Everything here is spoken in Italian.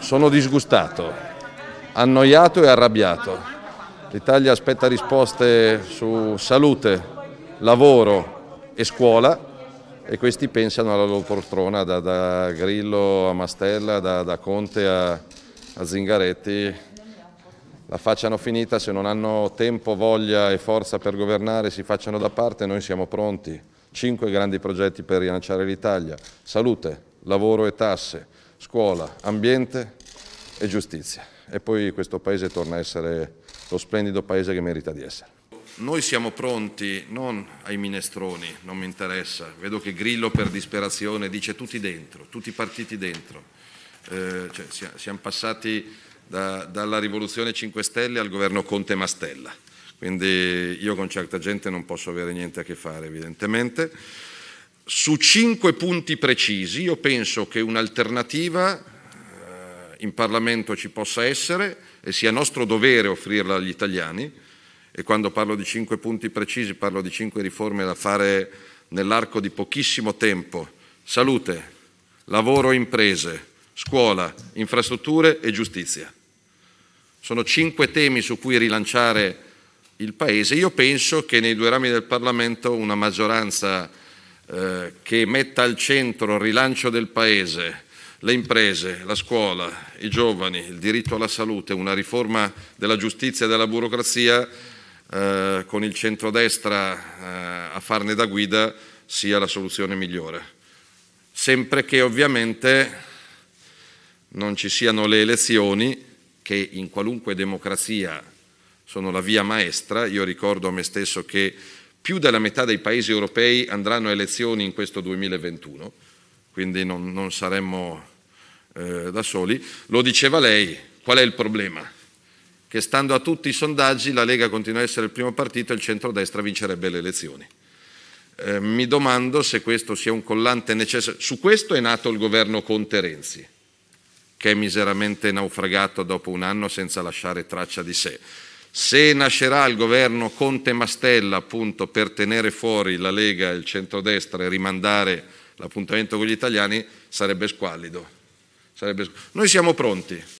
Sono disgustato, annoiato e arrabbiato. L'Italia aspetta risposte su salute, lavoro e scuola e questi pensano alla loro poltrona da, da, Grillo a Mastella, da, da Conte a, a Zingaretti. La facciano finita, se non hanno tempo, voglia e forza per governare si facciano da parte, noi siamo pronti. Cinque grandi progetti per rilanciare l'Italia, salute, lavoro e tasse, scuola, ambiente e giustizia. E poi questo Paese torna a essere lo splendido Paese che merita di essere. Noi siamo pronti non ai minestroni, non mi interessa. Vedo che Grillo per disperazione dice tutti dentro, tutti i partiti dentro. Eh, cioè, siamo passati da, dalla rivoluzione 5 Stelle al governo Conte Mastella. Quindi io con certa gente non posso avere niente a che fare, evidentemente. Su cinque punti precisi io penso che un'alternativa eh, in Parlamento ci possa essere e sia nostro dovere offrirla agli italiani e quando parlo di cinque punti precisi parlo di cinque riforme da fare nell'arco di pochissimo tempo. Salute, lavoro e imprese, scuola, infrastrutture e giustizia. Sono cinque temi su cui rilanciare il Paese. Io penso che nei due rami del Parlamento una maggioranza eh, che metta al centro il rilancio del Paese, le imprese, la scuola, i giovani, il diritto alla salute, una riforma della giustizia e della burocrazia eh, con il centrodestra eh, a farne da guida sia la soluzione migliore. Sempre che ovviamente non ci siano le elezioni che in qualunque democrazia sono la via maestra. Io ricordo a me stesso che più della metà dei paesi europei andranno a elezioni in questo 2021, quindi non, non saremmo eh, da soli. Lo diceva lei, qual è il problema? Che stando a tutti i sondaggi la Lega continua a essere il primo partito e il centrodestra vincerebbe le elezioni. Eh, mi domando se questo sia un collante necessario. Su questo è nato il governo Conte Renzi, che è miseramente naufragato dopo un anno senza lasciare traccia di sé. Se nascerà il governo Conte-Mastella appunto per tenere fuori la Lega e il centrodestra e rimandare l'appuntamento con gli italiani, sarebbe squallido. Sarebbe... Noi siamo pronti,